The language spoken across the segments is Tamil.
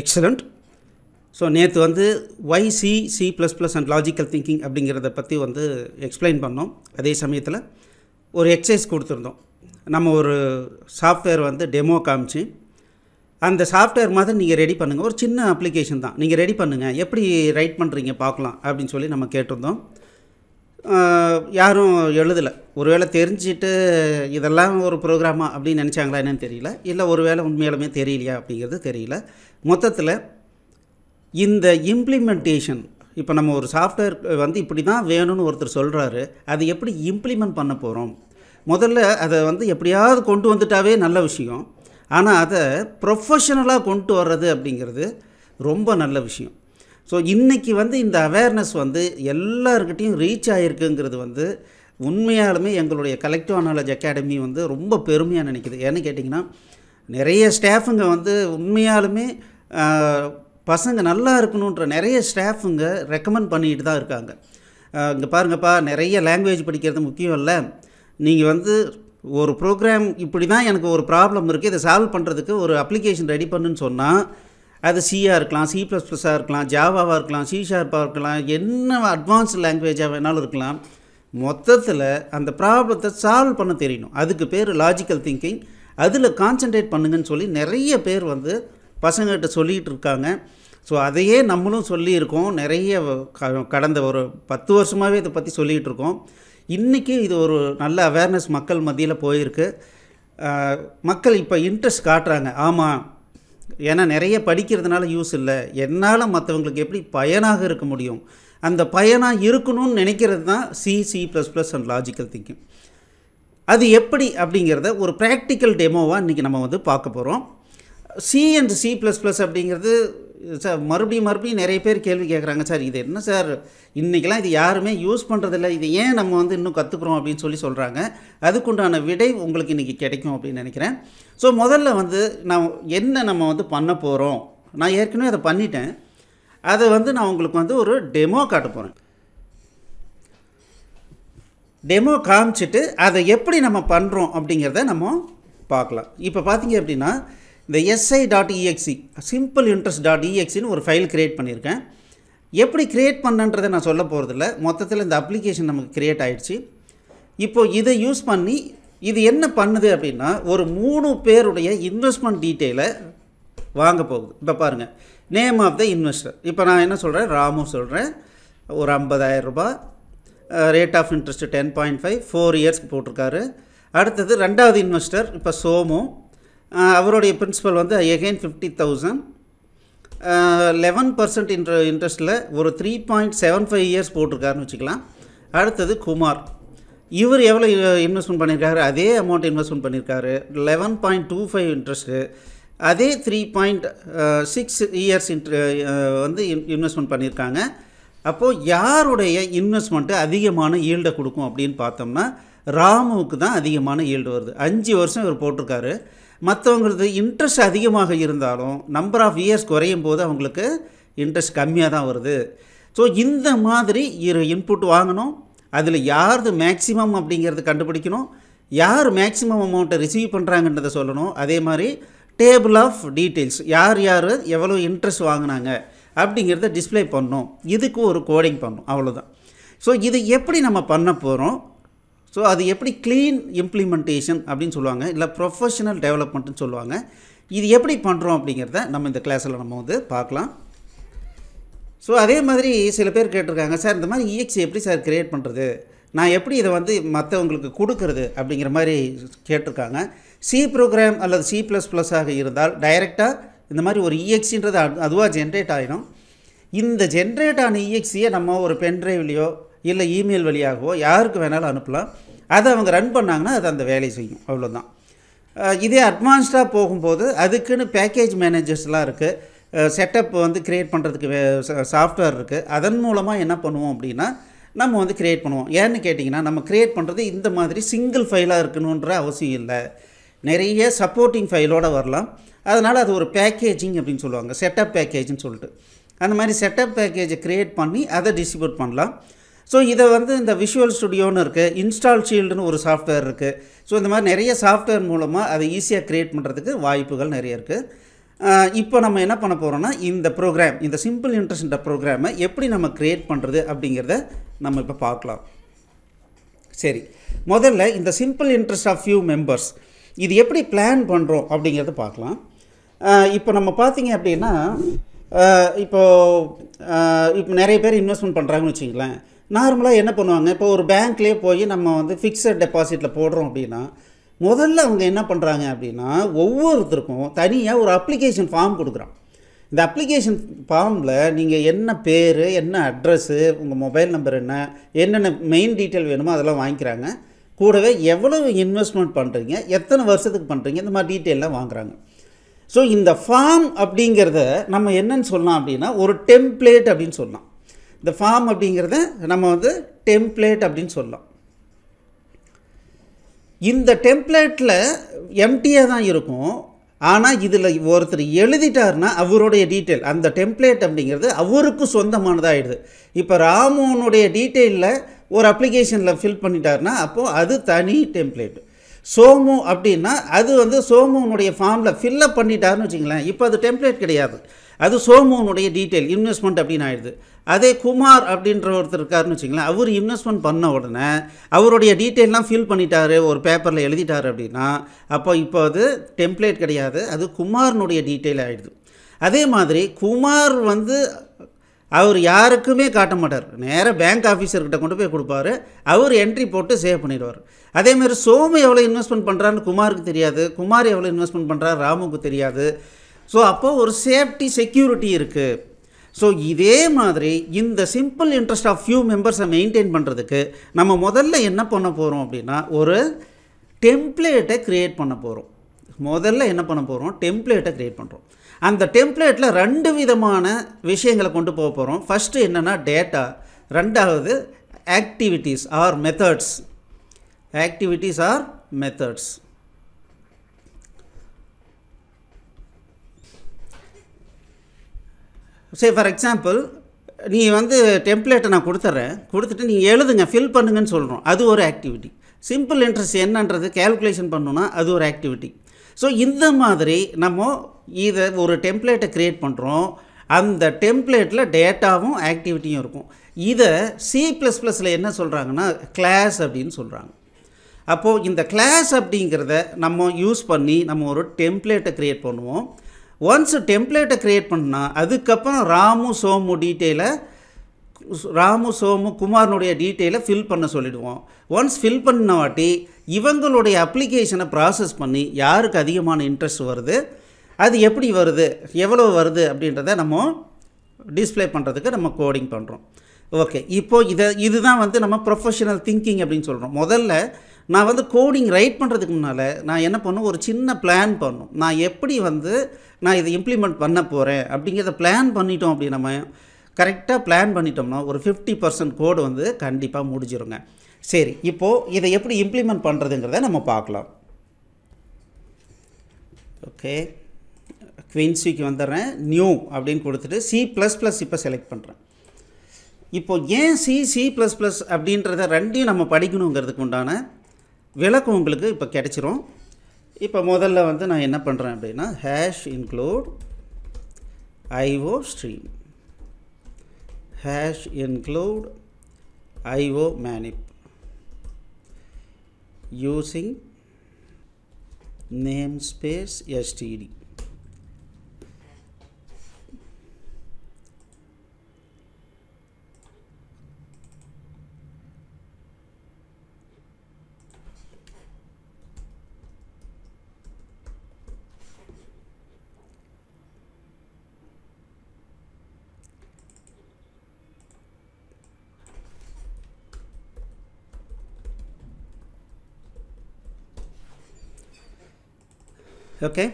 எக்ஸலண்ட் ஸோ நேற்று வந்து why C C plus plus and logical thinking அப்படிங்கிறத பற்றி வந்து எக்ஸ்பிளைன் பண்ணோம் அதே சமயத்தில் ஒரு எக்ஸசைஸ் கொடுத்துருந்தோம் நம்ம ஒரு சாஃப்ட்வேர் வந்து டெமோ காமிச்சு அந்த சாஃப்ட்வேர் மாதிரி நீங்கள் ரெடி பண்ணுங்கள் ஒரு சின்ன அப்ளிகேஷன் தான் நீங்கள் ரெடி பண்ணுங்கள் எப்படி ரைட் பண்ணுறீங்க பார்க்கலாம் அப்படின்னு சொல்லி நம்ம கேட்டிருந்தோம் யாரும் எழுதலை ஒருவேளை தெரிஞ்சுட்டு இதெல்லாம் ஒரு ப்ரோக்ராமா அப்படின்னு நினச்சாங்களா என்னன்னு தெரியல இல்லை ஒருவேளை உண்மையாலுமே தெரியலையா அப்படிங்கிறது தெரியல மொத்தத்தில் இந்த இம்ப்ளிமெண்டேஷன் இப்போ நம்ம ஒரு சாஃப்ட்வேர் வந்து இப்படி தான் வேணும்னு ஒருத்தர் சொல்கிறாரு அது எப்படி இம்ப்ளிமெண்ட் பண்ண போகிறோம் முதல்ல அதை வந்து எப்படியாவது கொண்டு வந்துட்டாவே நல்ல விஷயம் ஆனால் அதை ப்ரொஃபஷனலாக கொண்டு வர்றது அப்படிங்கிறது ரொம்ப நல்ல விஷயம் ஸோ இன்றைக்கி வந்து இந்த அவேர்னஸ் வந்து எல்லாருக்கிட்டையும் ரீச் ஆகிருக்குங்கிறது வந்து உண்மையாலுமே எங்களுடைய கலெக்டிவ் அனாலஜ் அகாடமி வந்து ரொம்ப பெருமையாக நினைக்கிது ஏன்னு கேட்டிங்கன்னா நிறைய ஸ்டாஃபுங்க வந்து உண்மையாலுமே பசங்க நல்லா இருக்கணுன்ற நிறைய ஸ்டாஃபுங்க ரெக்கமெண்ட் பண்ணிட்டு தான் இருக்காங்க இங்கே பாருங்கப்பா நிறைய லாங்குவேஜ் படிக்கிறது முக்கியம் இல்லை நீங்கள் வந்து ஒரு ப்ரோக்ராம் இப்படி தான் எனக்கு ஒரு ப்ராப்ளம் இருக்குது இதை சால்வ் பண்ணுறதுக்கு ஒரு அப்ளிகேஷன் ரெடி பண்ணுன்னு சொன்னால் அது சியாக இருக்கலாம் சி ப்ளஸ் ப்ளஸ்ஸாக இருக்கலாம் ஜாவாவாக இருக்கலாம் சி ஷார்ப்பாக இருக்கலாம் என்ன அட்வான்ஸ் லாங்குவேஜாக வேணாலும் இருக்கலாம் மொத்தத்தில் அந்த ப்ராப்ளத்தை சால்வ் பண்ண தெரியணும் அதுக்கு பேர் லாஜிக்கல் திங்கிங் அதில் கான்சன்ட்ரேட் பண்ணுங்கன்னு சொல்லி நிறைய பேர் வந்து பசங்கள்கிட்ட சொல்லிகிட்டு இருக்காங்க ஸோ அதையே நம்மளும் சொல்லியிருக்கோம் நிறைய கடந்த ஒரு பத்து வருஷமாகவே இதை பற்றி சொல்லிகிட்டு இருக்கோம் இன்றைக்கி இது ஒரு நல்ல அவேர்னஸ் மக்கள் மத்தியில் போயிருக்கு மக்கள் இப்போ இன்ட்ரெஸ்ட் காட்டுறாங்க ஆமாம் ஏன்னா நிறைய படிக்கிறதுனால யூஸ் இல்லை என்னால் மற்றவங்களுக்கு எப்படி பயனாக இருக்க முடியும் அந்த பயனாக இருக்கணும்னு நினைக்கிறது தான் C C plus plus and logical thinking அது எப்படி அப்படிங்கிறத ஒரு ப்ராக்டிக்கல் டெமோவாக இன்றைக்கி நம்ம வந்து பார்க்க போகிறோம் C and C plus plus அப்படிங்கிறது சார் மறுபடியும் மறுபடியும் நிறைய பேர் கேள்வி கேட்குறாங்க சார் இது என்ன சார் இன்றைக்கெல்லாம் இது யாருமே யூஸ் பண்ணுறதில்ல இது ஏன் நம்ம வந்து இன்னும் கற்றுக்குறோம் அப்படின்னு சொல்லி சொல்கிறாங்க அதுக்குண்டான விடை உங்களுக்கு இன்றைக்கி கிடைக்கும் அப்படின்னு நினைக்கிறேன் ஸோ முதல்ல வந்து நான் என்ன நம்ம வந்து பண்ண போகிறோம் நான் ஏற்கனவே அதை பண்ணிட்டேன் அதை வந்து நான் உங்களுக்கு வந்து ஒரு டெமோ காட்ட போகிறேன் டெமோ காமிச்சிட்டு அதை எப்படி நம்ம பண்ணுறோம் அப்படிங்கிறத நம்ம பார்க்கலாம் இப்போ பார்த்தீங்க அப்படின்னா இந்த SI dot exe simple interest dot இஎக்சின்னு ஒரு ஃபைல் க்ரியேட் பண்ணியிருக்கேன் எப்படி க்ரியேட் பண்ணன்றதை நான் சொல்ல போகிறதில்ல மொத்தத்தில் இந்த அப்ளிகேஷன் நமக்கு க்ரியேட் ஆகிடுச்சு இப்போது இதை யூஸ் பண்ணி இது என்ன பண்ணுது அப்படின்னா ஒரு மூணு பேருடைய இன்வெஸ்ட்மெண்ட் டீட்டெயிலை வாங்க போகுது இப்போ பாருங்கள் நேம் ஆஃப் த இன்வெஸ்டர் இப்போ நான் என்ன சொல்கிறேன் ராமு சொல்கிறேன் ஒரு ஐம்பதாயிரம் ரூபாய் rate of interest ten point five four இயர்ஸ்க்கு போட்டிருக்காரு அடுத்தது ரெண்டாவது இன்வெஸ்டர் இப்போ சோமு அவருடைய பிரின்சிபல் வந்து again fifty thousand eleven percent inter இன்ட்ரெஸ்ட்டில் ஒரு three point seven five years போட்டிருக்காருன்னு வச்சுக்கலாம் அடுத்தது குமார் இவர் எவ்வளோ இன்வெஸ்ட்மெண்ட் பண்ணியிருக்காரு அதே அமௌண்ட் இன்வெஸ்ட்மெண்ட் பண்ணியிருக்காரு eleven point two five interest அதே three point six years inter வந்து இன் இன்வெஸ்ட்மெண்ட் பண்ணியிருக்காங்க அப்போது யாருடைய இன்வெஸ்ட்மெண்ட்டு அதிகமான ஈல்டை கொடுக்கும் அப்படின்னு பார்த்தோம்னா ராமுவுக்கு தான் அதிகமான ஈல்டு வருது அஞ்சு வருஷம் இவர் போட்டிருக்காரு மற்றவங்களது இன்ட்ரெஸ்ட் அதிகமாக இருந்தாலும் நம்பர் ஆஃப் இயர்ஸ் குறையும் போது அவங்களுக்கு இன்ட்ரெஸ்ட் கம்மியாக தான் வருது ஸோ இந்த மாதிரி இரு இன்புட் வாங்கணும் அதில் யாரது மேக்சிமம் அப்படிங்கிறத கண்டுபிடிக்கணும் யார் மேக்ஸிமம் அமௌண்ட்டை ரிசீவ் பண்ணுறாங்கன்றதை சொல்லணும் அதே மாதிரி டேபிள் ஆஃப் டீட்டெயில்ஸ் யார் யார் எவ்வளோ இன்ட்ரெஸ்ட் வாங்கினாங்க அப்படிங்கிறத டிஸ்பிளே பண்ணணும் இதுக்கு ஒரு கோடிங் பண்ணும் அவ்வளோதான் ஸோ இது எப்படி நம்ம பண்ண போகிறோம் ஸோ அது எப்படி க்ளீன் இம்ப்ளிமெண்டேஷன் அப்படின்னு சொல்லுவாங்க இல்லை ப்ரொஃபஷனல் டெவலப்மெண்ட்னு சொல்லுவாங்க இது எப்படி பண்ணுறோம் அப்படிங்கிறத நம்ம இந்த கிளாஸில் நம்ம வந்து பார்க்கலாம் ஸோ அதே மாதிரி சில பேர் கேட்டிருக்காங்க சார் இந்த மாதிரி இஎக்ஸி e எப்படி சார் க்ரியேட் பண்ணுறது நான் எப்படி இதை வந்து மற்றவங்களுக்கு கொடுக்கறது அப்படிங்கிற மாதிரி கேட்டிருக்காங்க சி ப்ரோக்ராம் அல்லது சி ப்ளஸ் ப்ளஸ்ஸாக இருந்தால் டைரெக்டாக இந்த மாதிரி ஒரு இஎக்ஸின்றது e அதுவாக ஜென்ரேட் ஆகிடும் இந்த ஜென்ரேட் ஆன இஎக்ஸியை e நம்ம ஒரு பென்ட்ரைவ்லேயோ இல்லை இமெயில் வழியாகவோ யாருக்கு வேணாலும் அனுப்பலாம் அதை அவங்க ரன் பண்ணாங்கன்னா அது அந்த வேலையை செய்யும் அவ்வளோதான் இதே அட்வான்ஸ்டாக போகும்போது அதுக்குன்னு பேக்கேஜ் மேனேஜர்ஸ்லாம் இருக்குது செட்டப் வந்து க்ரியேட் பண்ணுறதுக்கு சாஃப்ட்வேர் இருக்குது அதன் மூலமாக என்ன பண்ணுவோம் அப்படின்னா நம்ம வந்து க்ரியேட் பண்ணுவோம் ஏன்னு கேட்டிங்கன்னா நம்ம க்ரியேட் பண்ணுறது இந்த மாதிரி சிங்கிள் ஃபைலாக இருக்கணுன்ற அவசியம் இல்லை நிறைய சப்போர்ட்டிங் ஃபைலோடு வரலாம் அதனால் அது ஒரு பேக்கேஜிங் அப்படின்னு சொல்லுவாங்க செட்டப் பேக்கேஜ்னு சொல்லிட்டு அந்த மாதிரி செட்டப் பேக்கேஜை க்ரியேட் பண்ணி அதை டிஸ்ட்ரிபியூட் பண்ணலாம் ஸோ இதை வந்து இந்த விஷுவல் ஸ்டுடியோன்னு இருக்குது இன்ஸ்டால் ஷீல்டுன்னு ஒரு சாஃப்ட்வேர் இருக்குது ஸோ இந்த மாதிரி நிறைய சாஃப்ட்வேர் மூலமாக அதை ஈஸியாக க்ரியேட் பண்ணுறதுக்கு வாய்ப்புகள் நிறைய இருக்குது இப்போ நம்ம என்ன பண்ண போகிறோம்னா இந்த ப்ரோக்ராம் இந்த சிம்பிள் இன்ட்ரெஸ்ட் ப்ரோக்ராமை எப்படி நம்ம க்ரியேட் பண்ணுறது அப்படிங்கிறத நம்ம இப்போ பார்க்கலாம் சரி முதல்ல இந்த simple interest of few members இது எப்படி பிளான் பண்ணுறோம் அப்படிங்கிறத பார்க்கலாம் இப்போ நம்ம பார்த்தீங்க அப்படின்னா இப்போது இப்போ நிறைய பேர் இன்வெஸ்ட்மெண்ட் பண்ணுறாங்கன்னு வச்சுங்களேன் நார்மலாக என்ன பண்ணுவாங்க இப்போ ஒரு பேங்க்லேயே போய் நம்ம வந்து ஃபிக்ஸட் டெபாசிட்டில் போடுறோம் அப்படின்னா முதல்ல அவங்க என்ன பண்ணுறாங்க அப்படின்னா ஒவ்வொருத்தருக்கும் தனியாக ஒரு அப்ளிகேஷன் ஃபார்ம் கொடுக்குறான் இந்த அப்ளிகேஷன் ஃபார்மில் நீங்கள் என்ன பேர் என்ன அட்ரஸ்ஸு உங்கள் மொபைல் நம்பர் என்ன என்னென்ன மெயின் டீட்டெயில் வேணுமோ அதெல்லாம் வாங்கிக்கிறாங்க கூடவே எவ்வளவு இன்வெஸ்ட்மெண்ட் பண்ணுறீங்க எத்தனை வருஷத்துக்கு பண்ணுறீங்க இந்த மாதிரி டீட்டெயிலாம் வாங்குகிறாங்க ஸோ இந்த ஃபார்ம் அப்படிங்கிறத நம்ம என்னன்னு சொல்லலாம் அப்படின்னா ஒரு டெம்ப்ளேட் அப்படின்னு சொல்லலாம் இந்த ஃபார்ம் அப்படிங்கிறத நம்ம வந்து டெம்ப்ளேட் அப்படின்னு சொல்லலாம் இந்த டெம்ப்ளேட்டில் எம்டியாக தான் இருக்கும் ஆனால் இதில் ஒருத்தர் எழுதிட்டார்னா அவருடைய டீட்டெயில் அந்த டெம்ப்ளேட் அப்படிங்கிறது அவருக்கு சொந்தமானதாகிடுது இப்போ ராமுனுடைய டீட்டெயிலில் ஒரு அப்ளிகேஷனில் ஃபில் பண்ணிட்டார்னா அப்போது அது தனி டெம்ப்ளேட் சோமு அப்படின்னா அது வந்து சோமுனுடைய ஃபார்மில் ஃபில்லப் பண்ணிட்டாருன்னு வச்சிங்களேன் இப்போ அது டெம்ப்ளேட் கிடையாது அது சோமுனுடைய டீட்டெயில் இன்வெஸ்ட்மெண்ட் அப்படின்னு ஆயிடுது அதே குமார் அப்படின்ற ஒருத்தர் இருக்காருன்னு வச்சுங்களேன் அவர் இன்வெஸ்ட்மெண்ட் பண்ண உடனே அவருடைய டீட்டெயிலாம் ஃபில் பண்ணிட்டாரு ஒரு பேப்பரில் எழுதிட்டார் அப்படின்னா அப்போ இப்போ அது டெம்ப்ளேட் கிடையாது அது குமார்னுடைய டீட்டெயில் ஆகிடுது அதே மாதிரி குமார் வந்து அவர் யாருக்குமே காட்ட மாட்டார் நேராக பேங்க் ஆஃபீஸர்கிட்ட கொண்டு போய் கொடுப்பாரு அவர் என்ட்ரி போட்டு சேவ் பண்ணிடுவார் அதேமாதிரி சோமு எவ்வளோ இன்வெஸ்ட்மெண்ட் பண்ணுறான்னு குமாருக்கு தெரியாது குமார் எவ்வளோ இன்வெஸ்ட்மெண்ட் பண்ணுறாரு ராமுக்கு தெரியாது ஸோ அப்போது ஒரு சேஃப்டி செக்யூரிட்டி இருக்குது ஸோ இதே மாதிரி இந்த சிம்பிள் இன்ட்ரெஸ்ட் ஆஃப் ஃபியூ மெம்பர்ஸை மெயின்டைன் பண்ணுறதுக்கு நம்ம முதல்ல என்ன பண்ண போகிறோம் அப்படின்னா ஒரு டெம்ப்ளேட்டை க்ரியேட் பண்ண போகிறோம் முதல்ல என்ன பண்ண போகிறோம் டெம்ப்ளேட்டை க்ரியேட் பண்ணுறோம் அந்த டெம்ப்ளேட்டில் ரெண்டு விதமான விஷயங்களை கொண்டு போக போகிறோம் ஃபஸ்ட்டு என்னென்னா டேட்டா ரெண்டாவது activities or methods activities or methods say for example நீ வந்து டெம்ப்ளேட்டை நான் கொடுத்துட்றேன் கொடுத்துட்டு நீங்கள் எழுதுங்க ஃபில் பண்ணுங்கன்னு சொல்கிறோம் அது ஒரு ஆக்டிவிட்டி சிம்பிள் இன்ட்ரெஸ்ட் என்னன்றது கேல்குலேஷன் பண்ணணுன்னா அது ஒரு ஆக்டிவிட்டி ஸோ இந்த மாதிரி நம்ம இதை ஒரு டெம்ப்ளேட்டை க்ரியேட் பண்ணுறோம் அந்த டெம்ப்ளேட்டில் டேட்டாவும் ஆக்டிவிட்டியும் இருக்கும் இதை சி ப்ளஸ் ப்ளஸில் என்ன சொல்கிறாங்கன்னா கிளாஸ் அப்படின்னு சொல்கிறாங்க அப்போது இந்த கிளாஸ் அப்படிங்கிறத நம்ம யூஸ் பண்ணி நம்ம ஒரு டெம்ப்ளேட்டை க்ரியேட் பண்ணுவோம் ஒன்ஸ் டெம்ப்ளேட்டை க்ரியேட் பண்ணால் அதுக்கப்புறம் ராமு சோமு டீட்டெயிலை ராமு சோமு குமாரனுடைய டீட்டெயிலை ஃபில் பண்ண சொல்லிடுவோம் ஒன்ஸ் ஃபில் பண்ண வாட்டி இவங்களுடைய அப்ளிகேஷனை ப்ராசஸ் பண்ணி யாருக்கு அதிகமான இன்ட்ரெஸ்ட் வருது அது எப்படி வருது எவ்வளோ வருது அப்படின்றத நம்ம டிஸ்பிளே பண்ணுறதுக்கு நம்ம கோடிங் பண்ணுறோம் ஓகே இப்போது இதை இதுதான் வந்து நம்ம ப்ரொஃபஷனல் திங்கிங் அப்படின்னு சொல்கிறோம் முதல்ல நான் வந்து கோடிங் ரைட் பண்ணுறதுக்கு முன்னால் நான் என்ன பண்ணும் ஒரு சின்ன பிளான் பண்ணும் நான் எப்படி வந்து நான் இதை இம்ப்ளிமெண்ட் பண்ண போகிறேன் அப்படிங்கிறத பிளான் பண்ணிட்டோம் அப்படி நம்ம கரெக்டாக பிளான் பண்ணிட்டோம்னா ஒரு ஃபிஃப்டி பர்சன்ட் கோடு வந்து கண்டிப்பாக முடிஞ்சிருங்க சரி இப்போது இதை எப்படி இம்ப்ளிமெண்ட் பண்ணுறதுங்கிறத நம்ம பார்க்கலாம் ஓகே குவின்சிக்கு வந்துடுறேன் நியூ அப்படின்னு கொடுத்துட்டு சி ப்ளஸ் ப்ளஸ் இப்போ செலக்ட் பண்ணுறேன் இப்போது ஏன் சி சி ப்ளஸ் ப்ளஸ் அப்படின்றத ரெண்டையும் நம்ம படிக்கணுங்கிறதுக்கு உண்டான விளக்கம் உங்களுக்கு இப்போ கிடச்சிரும் இப்போ முதல்ல வந்து நான் என்ன பண்ணுறேன் அப்படின்னா hash include IO stream hash include IO manip using namespace STD okay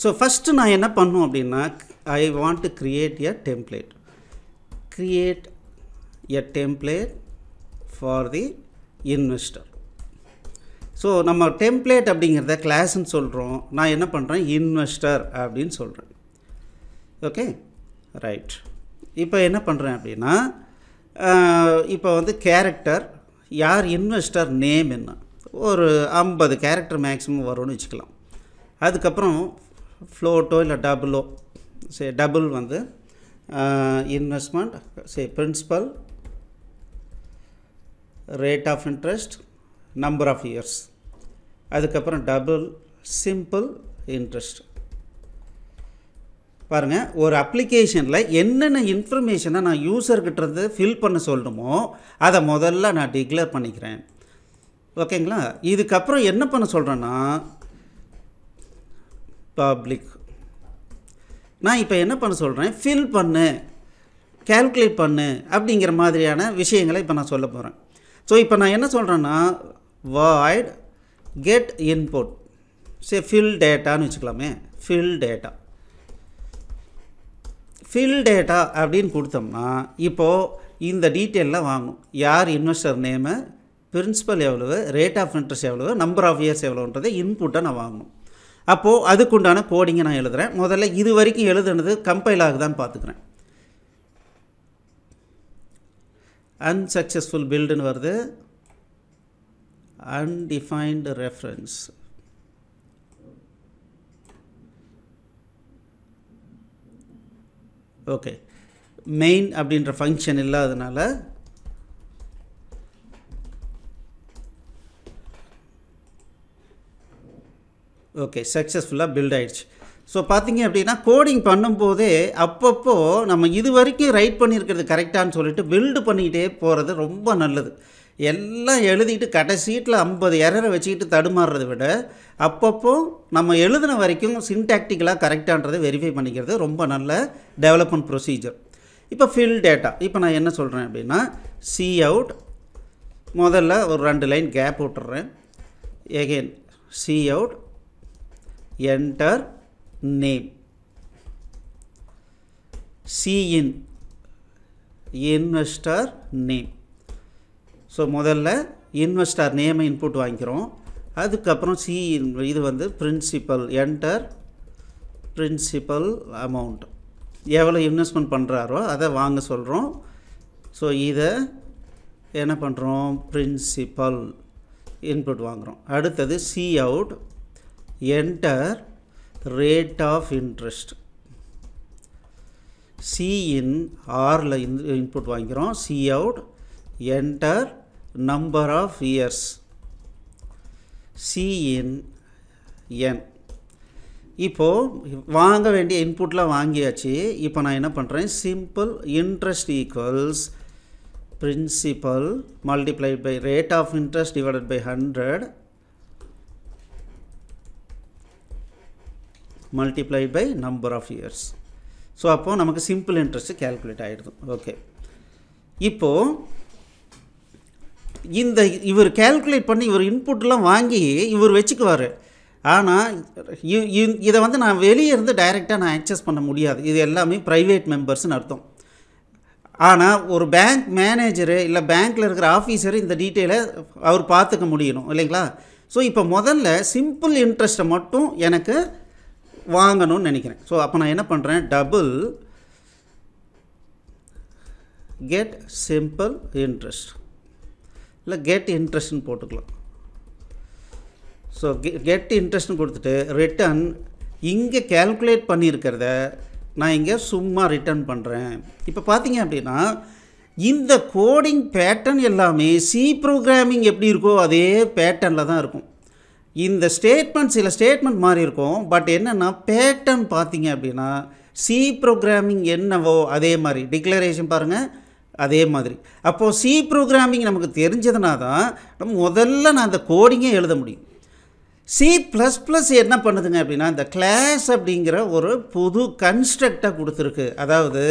so first நான் என்ன பண்ணும் அப்படின்னா I want to create a template create a template for the investor so நம்ம டெம்ப்ளேட் அப்படிங்கிறத கிளாஸ்ன்னு சொல்கிறோம் நான் என்ன பண்ணுறேன் இன்வெஸ்டர் அப்படின்னு சொல்கிறேன் ஓகே ரைட் இப்போ என்ன பண்ணுறேன் அப்படின்னா இப்போ வந்து கேரக்டர் யார் இன்வெஸ்டர் நேம் என்ன ஒரு ஐம்பது கேரக்டர் மேக்ஸிமம் வரும்னு வச்சுக்கலாம் அதுக்கப்புறம் ஃப்ளோட்டோ இல்லை டபுளோ சரி டபுள் வந்து இன்வெஸ்ட்மெண்ட் சரி principal rate of interest number of years அதுக்கப்புறம் டபுள் சிம்பிள் இன்ட்ரெஸ்ட் பாருங்கள் ஒரு அப்ளிகேஷனில் என்னென்ன இன்ஃபர்மேஷனை நான் இருந்து ஃபில் பண்ண சொல்லணுமோ அதை முதல்ல நான் டிக்ளேர் பண்ணிக்கிறேன் ஓகேங்களா இதுக்கப்புறம் என்ன பண்ண சொல்கிறேன்னா பப்ளிக் நான் இப்போ என்ன பண்ண சொல்கிறேன் ஃபில் பண்ணு கேல்குலேட் பண்ணு அப்படிங்கிற மாதிரியான விஷயங்களை இப்போ நான் சொல்ல போகிறேன் ஸோ இப்போ நான் என்ன சொல்கிறேன்னா வாய்ட் கெட் இன்புட் சரி ஃபில் டேட்டான்னு வச்சுக்கலாமே ஃபில் டேட்டா ஃபில் டேட்டா அப்படின்னு கொடுத்தோம்னா இப்போது இந்த டீட்டெயிலில் வாங்கணும் யார் இன்வெஸ்டர் நேமு பிரின்சிபல் எவ்வளவு ரேட் ஆஃப் இன்ட்ரெஸ்ட் எவ்வளவு நம்பர் ஆஃப் இயர்ஸ் எவ்வளோன்றதை இன்புட்டை நான் வாங்கணும் அப்போது அதுக்குண்டான கோடிங்கை நான் எழுதுகிறேன் முதல்ல இது வரைக்கும் எழுதுனது கம்பைல் ஆகுதான்னு பார்த்துக்கிறேன் அன்சக்சஸ்ஃபுல் பில்டுன்னு வருது அன்டிஃபைன்டு ரெஃபரன்ஸ் ஓகே மெயின் அப்படின்ற ஃபங்க்ஷன் இல்லாததுனால ஓகே சக்ஸஸ்ஃபுல்லாக பில்ட் ஆகிடுச்சு ஸோ பார்த்தீங்க அப்படின்னா கோடிங் பண்ணும்போதே அப்பப்போ நம்ம இது வரைக்கும் ரைட் பண்ணியிருக்கிறது கரெக்டானு சொல்லிட்டு பில்டு பண்ணிக்கிட்டே போகிறது ரொம்ப நல்லது எல்லாம் எழுதிட்டு கடைசீட்டில் ஐம்பது எரரை வச்சுக்கிட்டு தடுமாறுறதை விட அப்பப்போ நம்ம எழுதின வரைக்கும் சின்டாக்டிக்கலாக கரெக்டான்றதை வெரிஃபை பண்ணிக்கிறது ரொம்ப நல்ல டெவலப்மெண்ட் ப்ரொசீஜர் இப்போ ஃபில் டேட்டா இப்போ நான் என்ன சொல்கிறேன் அப்படின்னா சி அவுட் முதல்ல ஒரு ரெண்டு லைன் கேப் விட்டுறேன் again C out enter name see in investor name so முதல்ல இன்வெஸ்டர் நேமை இன்புட் வாங்கிக்கிறோம் அதுக்கப்புறம் சி இது வந்து பிரின்சிபல் என்டர் பிரின்சிபல் அமௌண்ட் எவ்வளோ இன்வெஸ்ட்மெண்ட் பண்ணுறாரோ அதை வாங்க சொல்கிறோம் ஸோ இதை என்ன பண்ணுறோம் பிரின்சிபல் இன்புட் வாங்குகிறோம் அடுத்தது C out enter rate of interest C in Rல input வாங்கிறோம் C out enter number of years C in N இப்போது வாங்க வேண்டிய இன்புட்லாம் வாங்கியாச்சு இப்போ நான் என்ன பண்ணுறேன் simple interest equals principal multiplied by rate of interest divided by hundred multiply by number of years so அப்போது நமக்கு சிம்பிள் இன்ட்ரெஸ்ட்டு கேல்குலேட் ஆகிடுது ஓகே இப்போது இந்த இவர் கேல்குலேட் பண்ணி இவர் இன்புட்லாம் வாங்கி இவர் வச்சுக்குவார் ஆனால் இதை வந்து நான் வெளியே இருந்து டைரெக்டாக நான் ஆக்சஸ் பண்ண முடியாது இது எல்லாமே ப்ரைவேட் மெம்பர்ஸ்னு அர்த்தம் ஆனால் ஒரு பேங்க் மேனேஜரு இல்லை பேங்க்கில் இருக்கிற ஆஃபீஸரு இந்த டீட்டெயிலை அவர் பார்த்துக்க முடியணும் இல்லைங்களா ஸோ இப்போ முதல்ல சிம்பிள் இன்ட்ரெஸ்ட்டை மட்டும் எனக்கு வாங்கணும்னு நினைக்கிறேன் ஸோ அப்போ நான் என்ன பண்ணுறேன் டபுள் கெட் சிம்பிள் இன்ட்ரெஸ்ட் இல்லை கெட் இன்ட்ரெஸ்ட்னு போட்டுக்கலாம் ஸோ கெட் இன்ட்ரெஸ்ட்னு கொடுத்துட்டு ரிட்டர்ன் இங்கே கேல்குலேட் பண்ணியிருக்கிறத நான் இங்கே சும்மா ரிட்டர்ன் பண்ணுறேன் இப்போ பார்த்தீங்க அப்படின்னா இந்த கோடிங் பேட்டர்ன் எல்லாமே சி ப்ரோக்ராமிங் எப்படி இருக்கோ அதே பேட்டர்னில் தான் இருக்கும் இந்த ஸ்டேட்மெண்ட் சில ஸ்டேட்மெண்ட் மாதிரி இருக்கும் பட் என்னென்னா பேட்டர்ன் பார்த்தீங்க அப்படின்னா சி ப்ரோக்ராமிங் என்னவோ அதே மாதிரி டிக்ளரேஷன் பாருங்கள் அதே மாதிரி அப்போது சி ப்ரோக்ராமிங் நமக்கு தெரிஞ்சதுனா தான் நம்ம முதல்ல நான் அந்த கோடிங்கே எழுத முடியும் சி ப்ளஸ் ப்ளஸ் என்ன பண்ணுதுங்க அப்படின்னா இந்த கிளாஸ் அப்படிங்கிற ஒரு புது கன்ஸ்ட்ரக்டாக கொடுத்துருக்கு அதாவது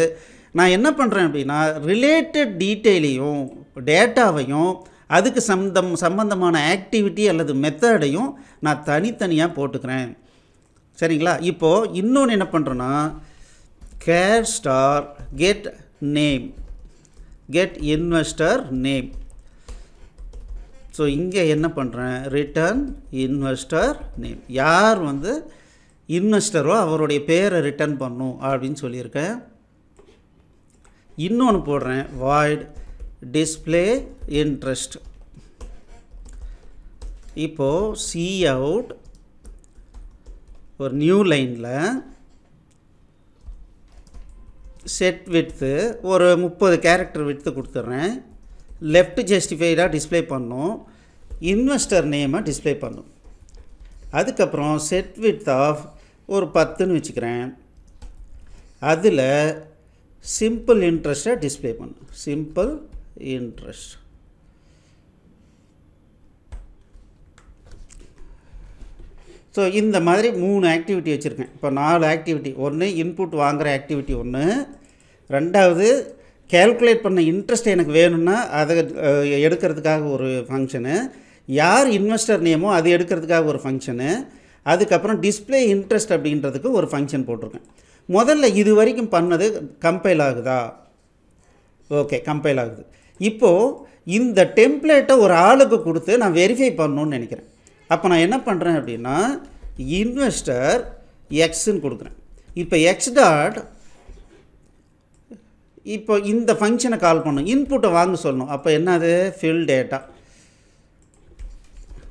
நான் என்ன பண்ணுறேன் அப்படின்னா ரிலேட்டட் டீட்டெயிலையும் டேட்டாவையும் அதுக்கு சம்பந்தம் சம்பந்தமான ஆக்டிவிட்டி அல்லது மெத்தடையும் நான் தனித்தனியாக போட்டுக்கிறேன் சரிங்களா இப்போது இன்னொன்று என்ன பண்ணுறேன்னா char star get name get investor name so இங்கே என்ன பண்ணுறேன் ரிட்டர்ன் இன்வெஸ்டர் நேம் யார் வந்து இன்வெஸ்டரோ அவருடைய பேரை ரிட்டர்ன் பண்ணும் அப்படின்னு சொல்லியிருக்கேன் இன்னொன்று போடுறேன் வாய்டு display interest இப்போது சி அவுட் ஒரு நியூ லைனில் செட் width ஒரு முப்பது கேரக்டர் width கொடுத்துட்றேன் left ஜஸ்டிஃபைடாக display பண்ணும் இன்வெஸ்டர் நேமை display பண்ணும் அதுக்கப்புறம் செட் வித் ஆஃப் ஒரு பத்துன்னு விச்சிக்கிறேன் அதில் சிம்பிள் இன்ட்ரெஸ்ட்டை display பண்ணும் சிம்பிள் இன்ட்ரெஸ்ட் ஸோ இந்த மாதிரி மூணு ஆக்டிவிட்டி வச்சுருக்கேன் இப்போ நாலு ஆக்டிவிட்டி ஒன்று இன்புட் வாங்குகிற ஆக்டிவிட்டி ஒன்று ரெண்டாவது கேல்குலேட் பண்ண இன்ட்ரெஸ்ட் எனக்கு வேணும்னா அதை எடுக்கிறதுக்காக ஒரு ஃபங்க்ஷனு யார் இன்வெஸ்டர் நேமோ அது எடுக்கிறதுக்காக ஒரு ஃபங்க்ஷனு அதுக்கப்புறம் டிஸ்பிளே இன்ட்ரெஸ்ட் அப்படின்றதுக்கு ஒரு ஃபங்க்ஷன் போட்டிருக்கேன் முதல்ல இது வரைக்கும் பண்ணது கம்பைல் ஆகுதா ஓகே கம்பைல் ஆகுது இப்போது இந்த டெம்ப்ளேட்டை ஒரு ஆளுக்கு கொடுத்து நான் வெரிஃபை பண்ணணும்னு நினைக்கிறேன் அப்போ நான் என்ன பண்ணுறேன் அப்படின்னா இன்வெஸ்டர் எக்ஸுன்னு கொடுக்குறேன் இப்போ எக்ஸ் டாட் இப்போ இந்த ஃபங்க்ஷனை கால் பண்ணும் இன்புட்டை வாங்க சொல்லணும் அப்போ என்னது ஃபில் டேட்டா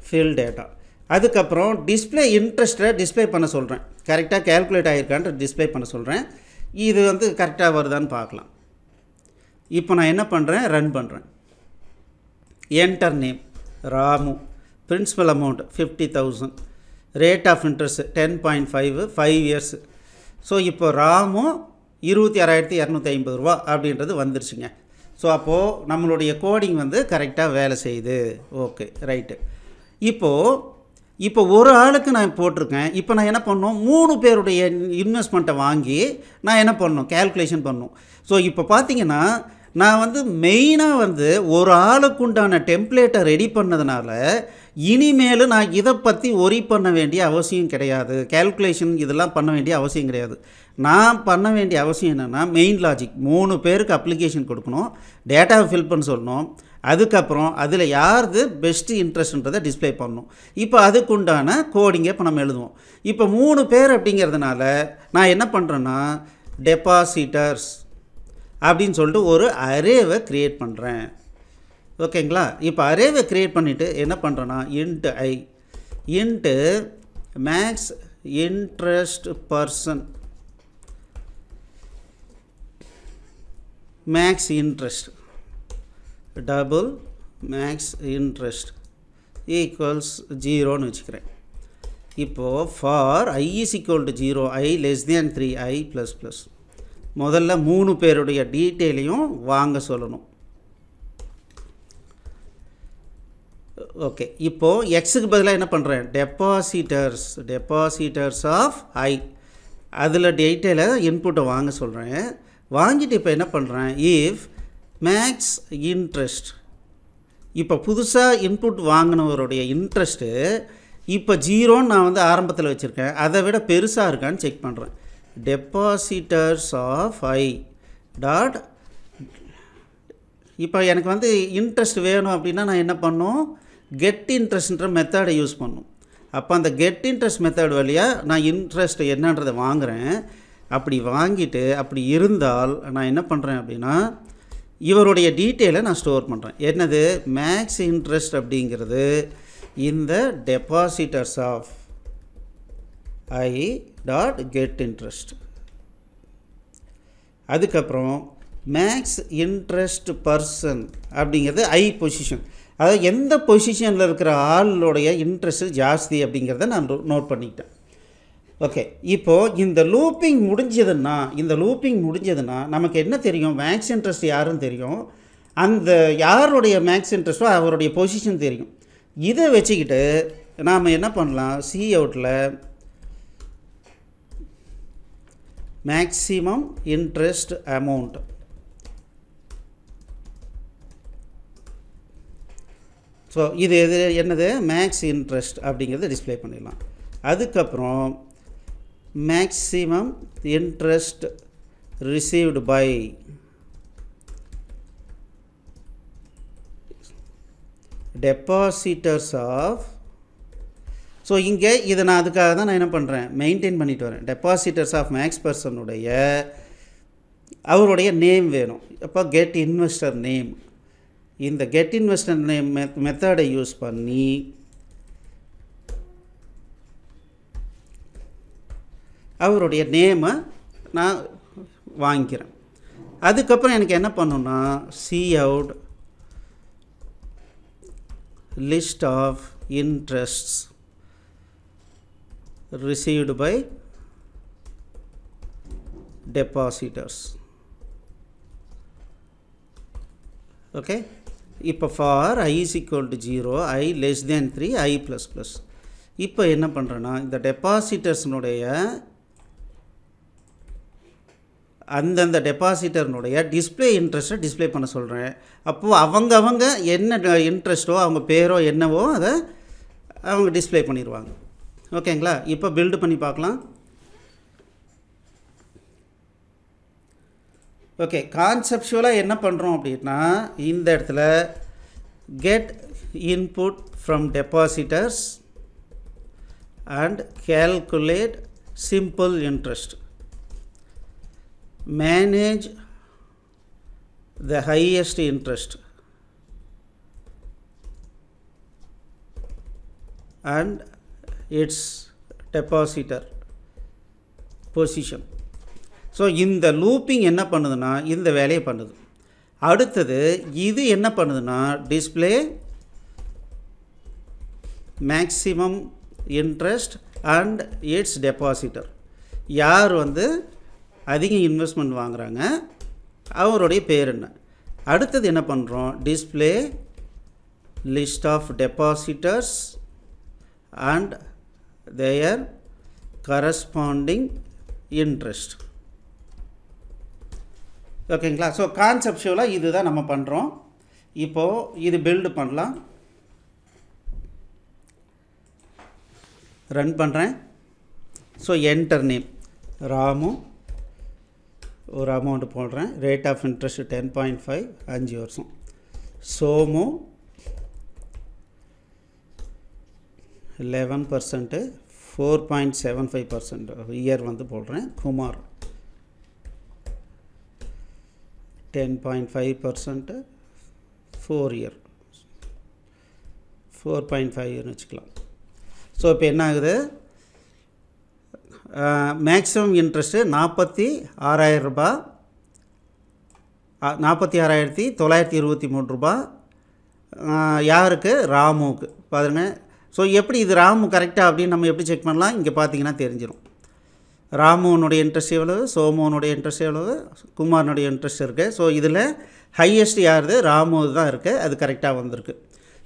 ஃபில் டேட்டா அதுக்கப்புறம் டிஸ்பிளே இன்ட்ரெஸ்ட்டை டிஸ்பிளே பண்ண சொல்கிறேன் கரெக்டாக கேல்குலேட் ஆகியிருக்கான்ற டிஸ்பிளே பண்ண சொல்கிறேன் இது வந்து கரெக்டாக வருதான்னு பார்க்கலாம் இப்போ நான் என்ன பண்ணுறேன் ரன் பண்ணுறேன் enter name Ramu principal amount fifty thousand rate of interest ten point five five years so இப்போ ராமு இருபத்தி ஆறாயிரத்தி இரநூத்தி ஐம்பது ரூபா அப்படின்றது வந்துருச்சுங்க ஸோ அப்போது நம்மளுடைய கோடிங் வந்து கரெக்டாக வேலை செய்யுது ஓகே ரைட்டு இப்போது இப்போ ஒரு ஆளுக்கு நான் போட்டிருக்கேன் இப்போ நான் என்ன பண்ணோம் மூணு பேருடைய இன்வெஸ்ட்மெண்ட்டை வாங்கி நான் என்ன பண்ணணும் கேல்குலேஷன் பண்ணோம் ஸோ இப்போ பார்த்தீங்கன்னா நான் வந்து மெயினாக வந்து ஒரு ஆளுக்கு உண்டான டெம்ப்ளேட்டை ரெடி பண்ணதுனால இனிமேல் நான் இதை பற்றி ஒரி பண்ண வேண்டிய அவசியம் கிடையாது கேல்குலேஷன் இதெல்லாம் பண்ண வேண்டிய அவசியம் கிடையாது நான் பண்ண வேண்டிய அவசியம் என்னென்னா மெயின் லாஜிக் மூணு பேருக்கு அப்ளிகேஷன் கொடுக்கணும் டேட்டாவை ஃபில் பண்ண சொல்லணும் அதுக்கப்புறம் அதில் யாரது பெஸ்ட்டு இன்ட்ரெஸ்ட்ன்றதை டிஸ்பிளே பண்ணணும் இப்போ அதுக்குண்டான கோடிங்கை இப்போ நம்ம எழுதுவோம் இப்போ மூணு பேர் அப்படிங்கிறதுனால நான் என்ன பண்ணுறேன்னா டெபாசிட்டர்ஸ் அப்படின்னு சொல்லிட்டு ஒரு அரேவை க்ரியேட் பண்ணுறேன் ஓகேங்களா இப்போ அரேவை க்ரியேட் பண்ணிவிட்டு என்ன பண்ணுறேன்னா int I int max interest person max interest double max interest equals ஜீரோன்னு வச்சுக்கிறேன் இப்போது for I is equal to zero I less than three I plus plus முதல்ல மூணு பேருடைய டீட்டெயிலையும் வாங்க சொல்லணும் ஓகே இப்போது எக்ஸுக்கு பதிலாக என்ன பண்ணுறேன் டெபாசிட்டர்ஸ் டெபாசிட்டர்ஸ் ஆஃப் ஐ அதில் டீட்டெயிலை இன்புட்டை வாங்க சொல்கிறேன் வாங்கிட்டு இப்போ என்ன பண்ணுறேன் இஃப் மேக்ஸ் இன்ட்ரெஸ்ட் இப்போ புதுசாக இன்புட் வாங்கினவருடைய இன்ட்ரெஸ்ட்டு இப்போ ஜீரோன்னு நான் வந்து ஆரம்பத்தில் வச்சுருக்கேன் அதை விட பெருசாக இருக்கான்னு செக் பண்ணுறேன் டெபாசிட்டர்ஸ் ஆஃப் ஐ டாட் இப்போ எனக்கு வந்து இன்ட்ரெஸ்ட் வேணும் அப்படின்னா நான் என்ன பண்ணும் கெட் இன்ட்ரெஸ்ட்ன்ற மெத்தடை யூஸ் பண்ணும் அப்போ அந்த கெட் இன்ட்ரெஸ்ட் மெத்தட் வழியாக நான் இன்ட்ரெஸ்ட் என்னன்றதை வாங்குகிறேன் அப்படி வாங்கிட்டு அப்படி இருந்தால் நான் என்ன பண்ணுறேன் அப்படின்னா இவருடைய டீட்டெயிலை நான் ஸ்டோர் பண்ணுறேன் என்னது மேக்ஸ் இன்ட்ரெஸ்ட் அப்படிங்கிறது இந்த depositors of I dot get interest அதுக்கப்புறம் மேக்ஸ் இன்ட்ரெஸ்ட் பர்சன் அப்படிங்கிறது ஐ பொசிஷன் அதாவது எந்த பொசிஷனில் இருக்கிற ஆளுடைய இன்ட்ரெஸ்ட் ஜாஸ்தி அப்படிங்கிறத நான் நோட் பண்ணிக்கிட்டேன் ஓகே இப்போது இந்த லூப்பிங் முடிஞ்சதுன்னா இந்த லூப்பிங் முடிஞ்சதுன்னா நமக்கு என்ன தெரியும் மேக்ஸ் இன்ட்ரெஸ்ட் யாருன்னு தெரியும் அந்த யாருடைய மேக்ஸ் இன்ட்ரெஸ்ட்டோ அவருடைய பொசிஷன் தெரியும் இதை வச்சுக்கிட்டு நாம் என்ன பண்ணலாம் சி அவுட்டில் மேக்ஸிமம் interest அமௌண்ட் ஸோ இது எது என்னது மேக்ஸ் இன்ட்ரெஸ்ட் அப்படிங்கிறத டிஸ்பிளே பண்ணிடலாம் அதுக்கப்புறம் maximum interest received by depositors of so இங்கே இதை நான் அதுக்காக தான் நான் என்ன பண்ணுறேன் மெயின்டைன் பண்ணிட்டு வரேன் டெபாசிட்டர்ஸ் ஆஃப் மேக்ஸ் பர்சனுடைய அவருடைய நேம் வேணும் எப்போ கெட் இன்வெஸ்டர் நேம் இந்த கெட் இன்வெஸ்டர் நேம் மெத்தடை யூஸ் பண்ணி அவருடைய நேமை நான் வாங்கிக்கிறேன் அதுக்கப்புறம் எனக்கு என்ன பண்ணுன்னா C out list of interests received by depositors okay இப்போ for I is equal to zero I less than three I plus plus இப்போ என்ன பண்ணுறனா இந்த டெபாசிட்டர்ஸ்னுடைய அந்தந்த டெபாசிட்டர்னுடைய டிஸ்பிளே இன்ட்ரெஸ்ட்டை டிஸ்பிளே பண்ண சொல்கிறேன் அப்போது அவங்க அவங்க என்ன இன்ட்ரெஸ்ட்டோ அவங்க பேரோ என்னவோ அதை அவங்க டிஸ்பிளே பண்ணிடுவாங்க ஓகேங்களா இப்போ பில்டு பண்ணி பார்க்கலாம் ஓகே கான்செப்ஷுவலாக என்ன பண்ணுறோம் அப்படின்னா இந்த இடத்துல get input from depositors and calculate simple interest manage the highest interest and its depositor position. So இந்த லூப்பிங் என்ன பண்ணுதுன்னா இந்த வேலையை பண்ணுது அடுத்தது இது என்ன பண்ணுதுன்னா display maximum interest and its depositor யார் வந்து அதிக இன்வெஸ்ட்மெண்ட் வாங்குகிறாங்க அவருடைய பேர் என்ன அடுத்தது என்ன பண்ணுறோம் display list of depositors and their corresponding interest. ஓகேங்களா ஸோ கான்செப்ஷுவலாக இது தான் நம்ம பண்ணுறோம் இப்போது இது பில்டு பண்ணலாம் ரன் பண்ணுறேன் ஸோ என்டர் நேம் ராமு ஒரு அமௌண்ட்டு போடுறேன் rate of interest ten point five அஞ்சு வருஷம் Somu eleven percent four point seven five percent year வந்து போடுறேன் Kumar ten point five percent four year four point five இயர்னு வச்சுக்கலாம் ஸோ இப்போ என்ன ஆகுது மேக்ஸிமம் இன்ட்ரெஸ்ட்டு நாற்பத்தி ஆறாயிரம் ரூபா நாற்பத்தி ஆறாயிரத்தி தொள்ளாயிரத்தி இருபத்தி மூணு ரூபா யாருக்கு ராமுவுக்கு பாருங்கள் ஸோ எப்படி இது ராமு கரெக்டாக அப்படின்னு நம்ம எப்படி செக் பண்ணலாம் இங்கே பார்த்தீங்கன்னா தெரிஞ்சிடும் ராமுனுடைய இன்ட்ரெஸ்ட் எவ்வளவு சோமுனுடைய இன்ட்ரெஸ்ட் எவ்வளவு குமாரனுடைய இன்ட்ரெஸ்ட் இருக்குது ஸோ இதில் ஹையஸ்ட் யாருது ராமு தான் இருக்குது அது கரெக்டாக வந்திருக்கு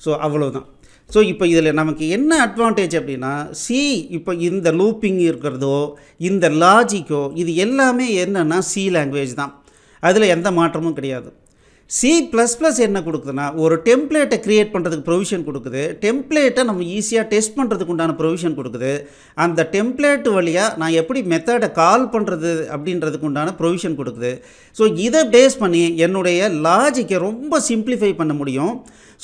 ஸோ அவ்வளோதான் ஸோ இப்போ இதில் நமக்கு என்ன அட்வான்டேஜ் அப்படின்னா சி இப்போ இந்த லூப்பிங் இருக்கிறதோ இந்த லாஜிக்கோ இது எல்லாமே என்னென்னா சி லாங்குவேஜ் தான் அதில் எந்த மாற்றமும் கிடையாது சி ப்ளஸ் ப்ளஸ் என்ன கொடுக்குதுன்னா ஒரு டெம்ப்ளேட்டை க்ரியேட் பண்ணுறதுக்கு ப்ரொவிஷன் கொடுக்குது டெம்ப்ளேட்டை நம்ம ஈஸியாக டெஸ்ட் பண்ணுறதுக்கு உண்டான ப்ரொவிஷன் கொடுக்குது அந்த டெம்ப்ளேட் வழியாக நான் எப்படி மெத்தடை கால் பண்ணுறது அப்படின்றதுக்கு உண்டான ப்ரொவிஷன் கொடுக்குது ஸோ இதை பேஸ் பண்ணி என்னுடைய லாஜிக்கை ரொம்ப சிம்பிளிஃபை பண்ண முடியும்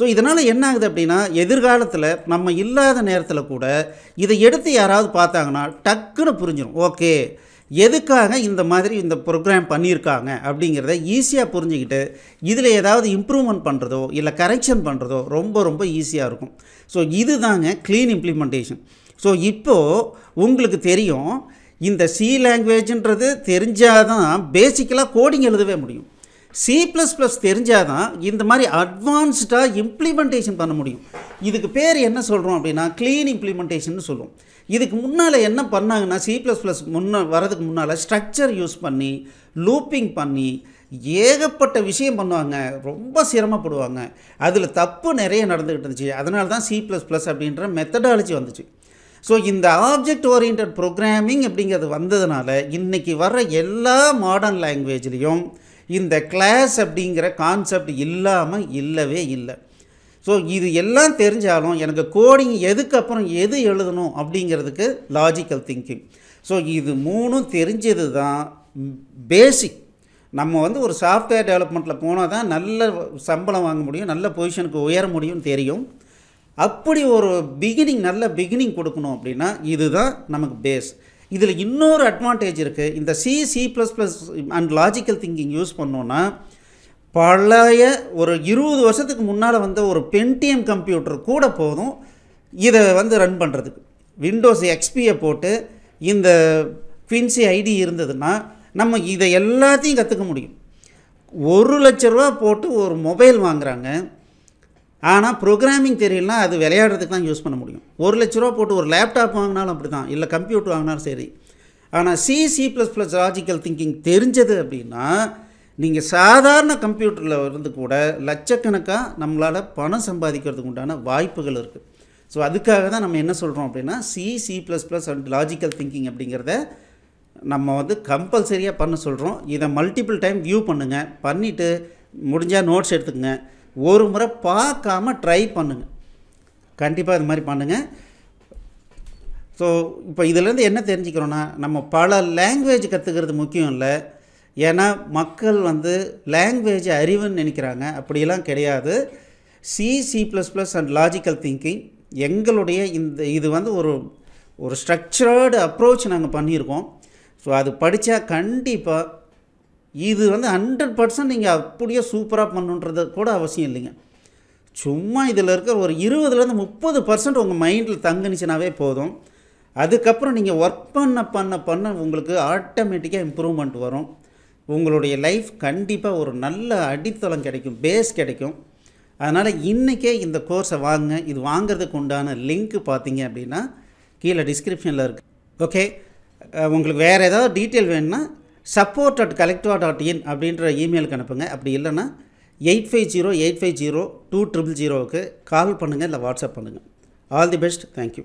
ஸோ இதனால் என்ன ஆகுது அப்படின்னா எதிர்காலத்தில் நம்ம இல்லாத நேரத்தில் கூட இதை எடுத்து யாராவது பார்த்தாங்கன்னா டக்குன்னு புரிஞ்சிடும் ஓகே எதுக்காக இந்த மாதிரி இந்த ப்ரோக்ராம் பண்ணியிருக்காங்க அப்படிங்கிறத ஈஸியாக புரிஞ்சுக்கிட்டு இதில் ஏதாவது இம்ப்ரூவ்மெண்ட் பண்ணுறதோ இல்லை கரெக்ஷன் பண்ணுறதோ ரொம்ப ரொம்ப ஈஸியாக இருக்கும் ஸோ இது தாங்க க்ளீன் இம்ப்ளிமெண்டேஷன் ஸோ இப்போது உங்களுக்கு தெரியும் இந்த சி லாங்குவேஜ்ன்றது தெரிஞ்சால் தான் பேசிக்கலாக கோடிங் எழுதவே முடியும் சி ப்ளஸ் ப்ளஸ் தெரிஞ்சால் தான் இந்த மாதிரி அட்வான்ஸ்டாக இம்ப்ளிமெண்டேஷன் பண்ண முடியும் இதுக்கு பேர் என்ன சொல்கிறோம் அப்படின்னா க்ளீன் இம்ப்ளிமெண்டேஷன் சொல்லுவோம் இதுக்கு முன்னால் என்ன பண்ணாங்கன்னா சி ப்ளஸ் ப்ளஸ் முன்னே வர்றதுக்கு முன்னால் ஸ்ட்ரக்சர் யூஸ் பண்ணி லூப்பிங் பண்ணி ஏகப்பட்ட விஷயம் பண்ணுவாங்க ரொம்ப சிரமப்படுவாங்க அதில் தப்பு நிறைய நடந்துக்கிட்டு இருந்துச்சு அதனால தான் சி ப்ளஸ் ப்ளஸ் அப்படின்ற மெத்தடாலஜி வந்துச்சு ஸோ இந்த ஆப்ஜெக்ட் ஓரியன்ட் ப்ரோக்ராமிங் அப்படிங்கிறது வந்ததுனால இன்றைக்கி வர்ற எல்லா மாடர்ன் லாங்குவேஜ்லேயும் இந்த கிளாஸ் அப்படிங்கிற கான்செப்ட் இல்லாமல் இல்லவே இல்லை ஸோ இது எல்லாம் தெரிஞ்சாலும் எனக்கு கோடிங் எதுக்கப்புறம் எது எழுதணும் அப்படிங்கிறதுக்கு லாஜிக்கல் திங்கிங் ஸோ இது மூணும் தெரிஞ்சது தான் பேசிக் நம்ம வந்து ஒரு சாஃப்ட்வேர் டெவலப்மெண்ட்டில் போனால் தான் நல்ல சம்பளம் வாங்க முடியும் நல்ல பொசிஷனுக்கு உயர முடியும்னு தெரியும் அப்படி ஒரு பிகினிங் நல்ல பிகினிங் கொடுக்கணும் அப்படின்னா இதுதான் நமக்கு பேஸ் இதில் இன்னொரு அட்வான்டேஜ் இருக்குது இந்த C C plus plus and logical thinking use பண்ணோன்னா பழைய ஒரு இருபது வருஷத்துக்கு முன்னால் வந்த ஒரு பென்டிஎம் கம்ப்யூட்டர் கூட போதும் இதை வந்து ரன் பண்ணுறதுக்கு விண்டோஸ் எக்ஸ்பியை போட்டு இந்த குவின்சி ஐடி இருந்ததுன்னா நம்ம இதை எல்லாத்தையும் கற்றுக்க முடியும் ஒரு லட்ச ரூபா போட்டு ஒரு மொபைல் வாங்குகிறாங்க ஆனால் ப்ரோக்ராமிங் தெரியலனா அது விளையாடுறதுக்கு தான் யூஸ் பண்ண முடியும் ஒரு லட்ச ரூபா போட்டு ஒரு லேப்டாப் வாங்கினாலும் அப்படி தான் இல்லை கம்ப்யூட்டர் வாங்கினாலும் சரி ஆனால் C C plus plus logical thinking தெரிஞ்சது அப்படின்னா நீங்கள் சாதாரண கம்ப்யூட்டரில் இருந்து கூட லட்சக்கணக்காக நம்மளால் பணம் சம்பாதிக்கிறதுக்கு உண்டான வாய்ப்புகள் இருக்குது ஸோ அதுக்காக தான் நம்ம என்ன சொல்கிறோம் அப்படின்னா C C plus plus and logical thinking அப்படிங்கிறத நம்ம வந்து கம்பல்சரியாக பண்ண சொல்கிறோம் இதை மல்டிபிள் டைம் வியூ பண்ணுங்கள் பண்ணிவிட்டு முடிஞ்சால் நோட்ஸ் எடுத்துக்கங்க ஒரு முறை பார்க்காம ட்ரை பண்ணுங்கள் கண்டிப்பாக இது மாதிரி பண்ணுங்கள் ஸோ இப்போ இதிலேருந்து என்ன தெரிஞ்சுக்கிறோன்னா நம்ம பல லாங்குவேஜ் கற்றுக்கிறது முக்கியம் இல்லை ஏன்னா மக்கள் வந்து லாங்குவேஜ் அறிவுன்னு நினைக்கிறாங்க அப்படிலாம் கிடையாது C C plus plus and logical thinking எங்களுடைய இந்த இது வந்து ஒரு ஒரு ஸ்ட்ரக்சர்டு அப்ரோச் நாங்கள் பண்ணியிருக்கோம் ஸோ அது படித்தா கண்டிப்பாக இது வந்து ஹண்ட்ரட் பர்சன்ட் நீங்கள் அப்படியே சூப்பராக பண்ணுன்றது கூட அவசியம் இல்லைங்க சும்மா இதில் இருக்கிற ஒரு இருபதுலேருந்து முப்பது பர்சன்ட் உங்கள் மைண்டில் தங்கினுச்சுனாவே போதும் அதுக்கப்புறம் நீங்கள் ஒர்க் பண்ண பண்ண பண்ண உங்களுக்கு ஆட்டோமேட்டிக்காக இம்ப்ரூவ்மெண்ட் வரும் உங்களுடைய லைஃப் கண்டிப்பாக ஒரு நல்ல அடித்தளம் கிடைக்கும் பேஸ் கிடைக்கும் அதனால் இன்றைக்கே இந்த கோர்ஸை வாங்க இது வாங்கிறதுக்கு உண்டான லிங்க் பார்த்தீங்க அப்படின்னா கீழே டிஸ்கிரிப்ஷனில் இருக்குது ஓகே உங்களுக்கு வேறு ஏதாவது டீட்டெயில் வேணும்னா support at collectiva dot in அப்படின்ற இமெயிலுக்கு அனுப்புங்க அப்படி இல்லைன்னா eight five zero eight five zero two triple ஜீரோவுக்கு கால் பண்ணுங்கள் இல்லை வாட்ஸ்அப் பண்ணுங்கள் ஆல் தி பெஸ்ட் தேங்க்யூ